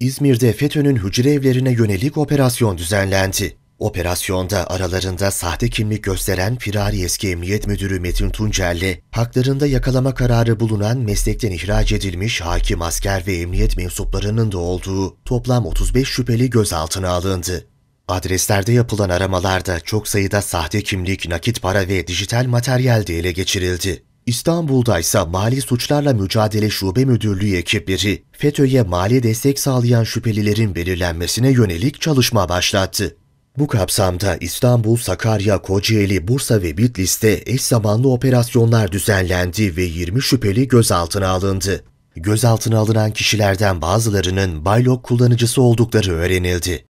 İzmir'de FETÖ'nün hücre evlerine yönelik operasyon düzenlendi. Operasyonda aralarında sahte kimlik gösteren firari eski emniyet müdürü Metin Tuncel haklarında yakalama kararı bulunan meslekten ihraç edilmiş hakim asker ve emniyet mensuplarının da olduğu toplam 35 şüpheli gözaltına alındı. Adreslerde yapılan aramalarda çok sayıda sahte kimlik, nakit para ve dijital materyal de ele geçirildi. İstanbul'da ise Mali Suçlarla Mücadele Şube Müdürlüğü ekipleri FETÖ'ye mali destek sağlayan şüphelilerin belirlenmesine yönelik çalışma başlattı. Bu kapsamda İstanbul, Sakarya, Kocaeli, Bursa ve Bitlis'te eş zamanlı operasyonlar düzenlendi ve 20 şüpheli gözaltına alındı. Gözaltına alınan kişilerden bazılarının Baylok kullanıcısı oldukları öğrenildi.